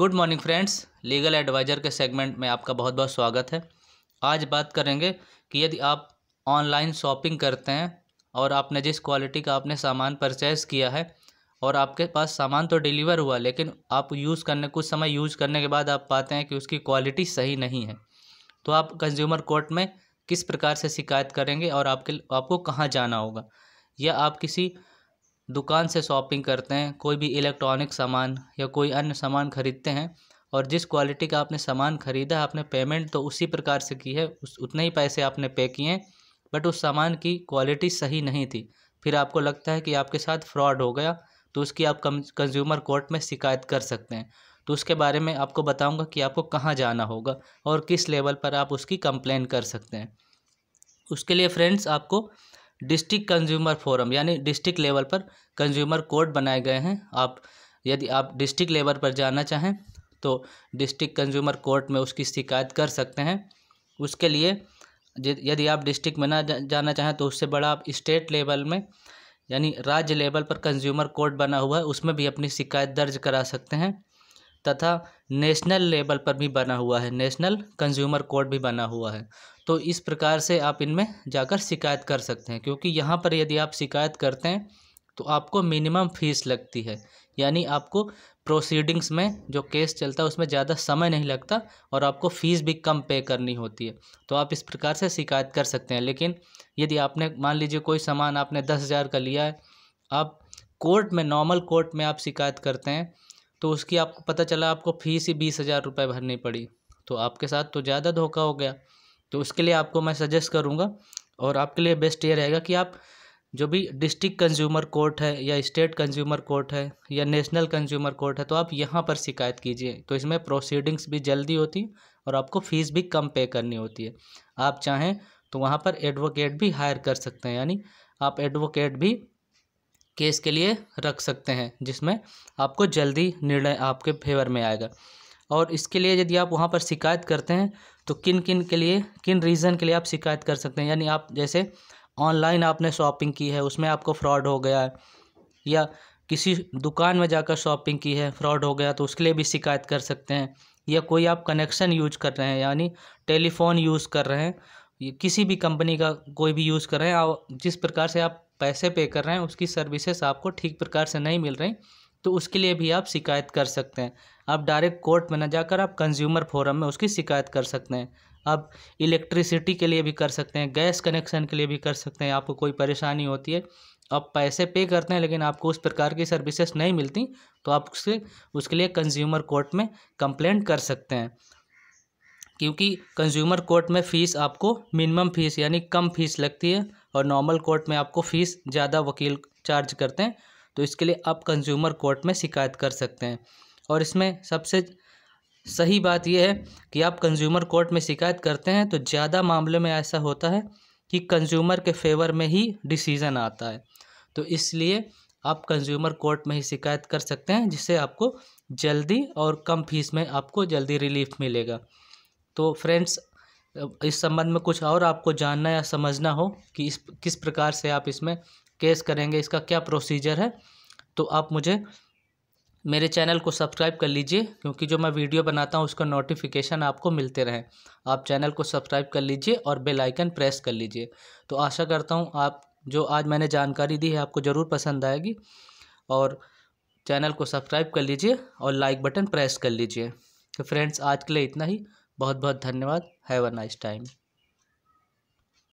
good morning friends legal adviser के segment में आपका बहुत बहुत स्वागत है आज बात करेंगे कि यदि आप ऑनलाइन शॉपिंग करते हैं और आपने जिस क्वालिटी का आपने सामान परचेज़ किया है और आपके पास सामान तो डिलीवर हुआ लेकिन आप यूज़ करने कुछ समय यूज़ करने के बाद आप पाते हैं कि उसकी क्वालिटी सही नहीं है तो आप कंज्यूमर कोर्ट में किस प्रकार से शिकायत करेंगे और आपके आपको कहाँ जाना होगा या आप किसी दुकान से शॉपिंग करते हैं कोई भी इलेक्ट्रॉनिक सामान या कोई अन्य सामान ख़रीदते हैं और जिस क्वालिटी का आपने सामान ख़रीदा आपने पेमेंट तो उसी प्रकार से की है उस उतने ही पैसे आपने पे किए हैं बट उस सामान की क्वालिटी सही नहीं थी फिर आपको लगता है कि आपके साथ फ्रॉड हो गया तो उसकी आप कंज्यूमर कोर्ट में शिकायत कर सकते हैं तो उसके बारे में आपको बताऊँगा कि आपको कहाँ जाना होगा और किस लेवल पर आप उसकी कंप्लेन कर सकते हैं उसके लिए फ्रेंड्स आपको डिस्ट्रिक्ट कंज्यूमर फोरम यानी डिस्ट्रिक्ट लेवल पर कंज्यूमर कोर्ट बनाए गए हैं आप यदि आप डिस्ट्रिक्ट लेवल पर जाना चाहें तो डिस्ट्रिक्ट कंज्यूमर कोर्ट में उसकी शिकायत कर सकते हैं उसके लिए यदि आप डिस्ट्रिक्ट में ना जाना चाहें तो उससे बड़ा आप स्टेट लेवल में यानी राज्य लेवल पर कंज्यूमर कोर्ट बना हुआ है उसमें भी अपनी शिकायत दर्ज करा सकते हैं तथा नेशनल लेवल पर भी बना हुआ है नेशनल कंज्यूमर कोर्ट भी बना हुआ है तो इस प्रकार से आप इनमें जाकर शिकायत कर सकते हैं क्योंकि यहाँ पर यदि आप शिकायत करते हैं तो आपको मिनिमम फीस लगती है यानी आपको प्रोसीडिंग्स में जो केस चलता है उसमें ज़्यादा समय नहीं लगता और आपको फ़ीस भी कम पे करनी होती है तो आप इस प्रकार से शिकायत कर सकते हैं लेकिन यदि आपने मान लीजिए कोई सामान आपने दस हज़ार का लिया है आप कोर्ट में नॉर्मल कोर्ट में आप शिकायत करते हैं तो उसकी आपको पता चला आपको फ़ीस ही बीस हज़ार रुपये भरनी पड़ी तो आपके साथ तो ज़्यादा धोखा हो गया तो उसके लिए आपको मैं सजेस्ट करूँगा और आपके लिए बेस्ट ये रहेगा कि आप जो भी डिस्ट्रिक्ट कंज्यूमर कोर्ट है या स्टेट कंज्यूमर कोर्ट है या नेशनल कंज्यूमर कोर्ट है तो आप यहाँ पर शिकायत कीजिए तो इसमें प्रोसीडिंग्स भी जल्दी होती और आपको फ़ीस भी कम पे करनी होती है आप चाहें तो वहाँ पर एडवोकेट भी हायर कर सकते हैं यानी आप एडवोकेट भी केस के लिए रख सकते हैं जिसमें आपको जल्दी निर्णय आपके फेवर में आएगा और इसके लिए यदि आप वहाँ पर शिकायत करते हैं तो किन किन के लिए किन रीज़न के लिए आप शिकायत कर सकते हैं यानी आप जैसे ऑनलाइन आपने शॉपिंग की है उसमें आपको फ्रॉड हो गया है या किसी दुकान में जाकर शॉपिंग की है फ्रॉड हो गया तो उसके लिए भी शिकायत कर सकते हैं या कोई आप कनेक्शन यूज कर रहे हैं यानी टेलीफोन यूज़ कर रहे हैं किसी भी कंपनी का कोई भी यूज़ कर रहे हैं जिस प्रकार से आप पैसे पे कर रहे हैं उसकी सर्विसेज आपको ठीक प्रकार से नहीं मिल रही तो उसके लिए भी आप शिकायत कर सकते हैं आप डायरेक्ट कोर्ट में ना जाकर आप कंज्यूमर फोरम में उसकी शिकायत कर सकते हैं आप इलेक्ट्रिसिटी के लिए भी कर सकते हैं गैस कनेक्शन के लिए भी कर सकते हैं आपको कोई परेशानी होती है आप पैसे पे करते हैं लेकिन आपको उस प्रकार की सर्विसेज नहीं मिलती तो आप उसके उसके लिए कंज्यूमर कोर्ट में कंप्लेंट कर सकते हैं क्योंकि कंज्यूमर कोर्ट में फ़ीस आपको मिनिमम फ़ीस यानी कम फीस लगती है और नॉर्मल कोर्ट में आपको फ़ीस ज़्यादा वकील चार्ज करते हैं तो इसके लिए आप कंज्यूमर कोर्ट में शिकायत कर सकते हैं और इसमें सबसे सही बात यह है कि आप कंज्यूमर कोर्ट में शिकायत करते हैं तो ज़्यादा मामले में ऐसा होता है कि कंज्यूमर के फेवर में ही डिसीज़न आता है तो इसलिए आप कंज्यूमर कोर्ट में ही शिकायत कर सकते हैं जिससे आपको जल्दी और कम फीस में आपको जल्दी रिलीफ मिलेगा तो फ्रेंड्स इस संबंध में कुछ और आपको जानना या समझना हो कि इस किस प्रकार से आप इसमें केस करेंगे इसका क्या प्रोसीजर है तो आप मुझे मेरे चैनल को सब्सक्राइब कर लीजिए क्योंकि जो मैं वीडियो बनाता हूँ उसका नोटिफिकेशन आपको मिलते रहें आप चैनल को सब्सक्राइब कर लीजिए और बेल आइकन प्रेस कर लीजिए तो आशा करता हूँ आप जो आज मैंने जानकारी दी है आपको ज़रूर पसंद आएगी और चैनल को सब्सक्राइब कर लीजिए और लाइक बटन प्रेस कर लीजिए तो फ्रेंड्स आज के लिए इतना ही बहुत बहुत धन्यवाद हैव अ नाइस टाइम